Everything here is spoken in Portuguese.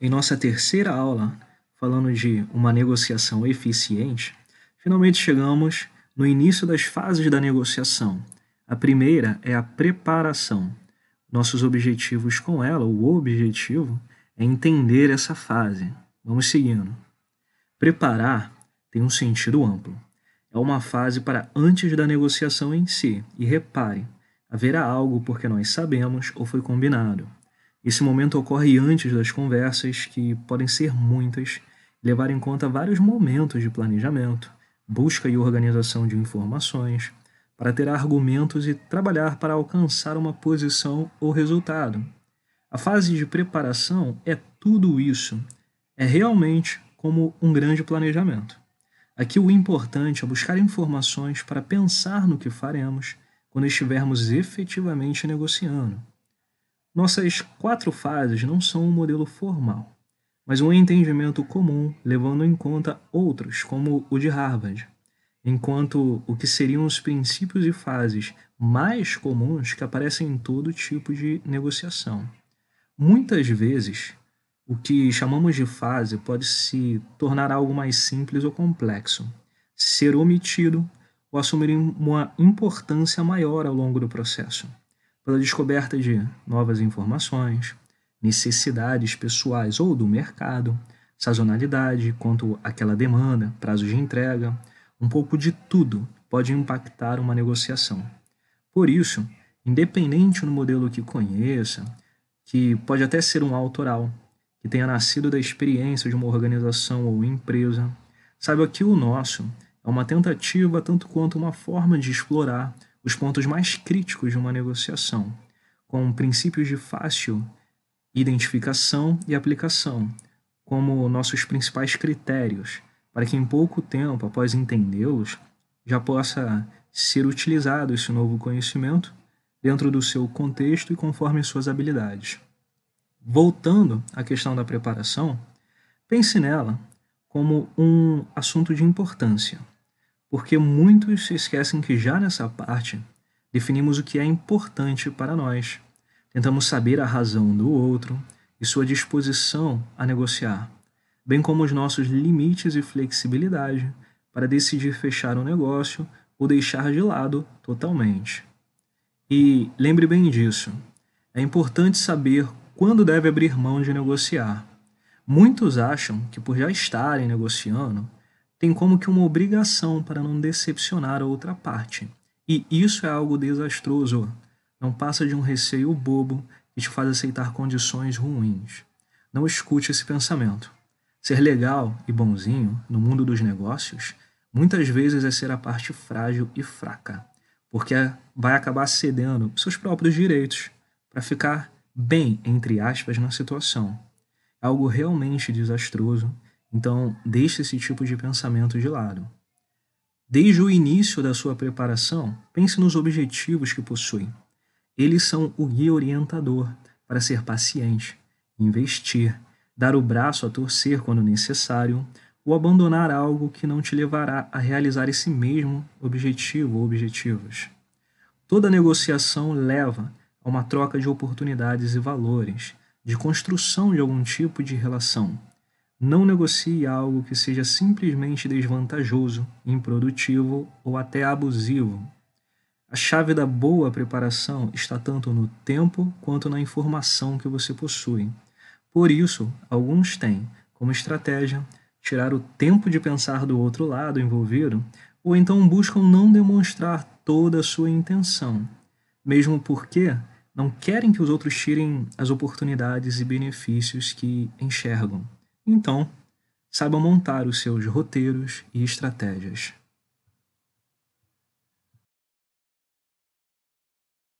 Em nossa terceira aula, falando de uma negociação eficiente, finalmente chegamos no início das fases da negociação. A primeira é a preparação. Nossos objetivos com ela, o objetivo, é entender essa fase. Vamos seguindo. Preparar tem um sentido amplo. É uma fase para antes da negociação em si. E repare, haverá algo porque nós sabemos ou foi combinado. Esse momento ocorre antes das conversas, que podem ser muitas, levar em conta vários momentos de planejamento, busca e organização de informações, para ter argumentos e trabalhar para alcançar uma posição ou resultado. A fase de preparação é tudo isso. É realmente como um grande planejamento. Aqui o importante é buscar informações para pensar no que faremos quando estivermos efetivamente negociando. Nossas quatro fases não são um modelo formal, mas um entendimento comum levando em conta outros, como o de Harvard, enquanto o que seriam os princípios e fases mais comuns que aparecem em todo tipo de negociação. Muitas vezes, o que chamamos de fase pode se tornar algo mais simples ou complexo, ser omitido ou assumir uma importância maior ao longo do processo pela descoberta de novas informações, necessidades pessoais ou do mercado, sazonalidade quanto àquela demanda, prazo de entrega, um pouco de tudo pode impactar uma negociação. Por isso, independente do modelo que conheça, que pode até ser um autoral, que tenha nascido da experiência de uma organização ou empresa, saiba que o nosso é uma tentativa tanto quanto uma forma de explorar os pontos mais críticos de uma negociação, com princípios de fácil identificação e aplicação, como nossos principais critérios, para que em pouco tempo, após entendê-los, já possa ser utilizado esse novo conhecimento dentro do seu contexto e conforme suas habilidades. Voltando à questão da preparação, pense nela como um assunto de importância porque muitos se esquecem que já nessa parte definimos o que é importante para nós, tentamos saber a razão do outro e sua disposição a negociar, bem como os nossos limites e flexibilidade para decidir fechar um negócio ou deixar de lado totalmente. E lembre bem disso. É importante saber quando deve abrir mão de negociar. Muitos acham que, por já estarem negociando, tem como que uma obrigação para não decepcionar a outra parte. E isso é algo desastroso. Não passa de um receio bobo que te faz aceitar condições ruins. Não escute esse pensamento. Ser legal e bonzinho no mundo dos negócios muitas vezes é ser a parte frágil e fraca, porque é, vai acabar cedendo seus próprios direitos para ficar bem, entre aspas, na situação. É algo realmente desastroso então, deixe esse tipo de pensamento de lado. Desde o início da sua preparação, pense nos objetivos que possui. Eles são o guia orientador para ser paciente, investir, dar o braço a torcer quando necessário ou abandonar algo que não te levará a realizar esse mesmo objetivo ou objetivos. Toda negociação leva a uma troca de oportunidades e valores, de construção de algum tipo de relação não negocie algo que seja simplesmente desvantajoso, improdutivo ou até abusivo. A chave da boa preparação está tanto no tempo quanto na informação que você possui. Por isso, alguns têm como estratégia tirar o tempo de pensar do outro lado envolvido, ou então buscam não demonstrar toda a sua intenção, mesmo porque não querem que os outros tirem as oportunidades e benefícios que enxergam. Então, saiba montar os seus roteiros e estratégias.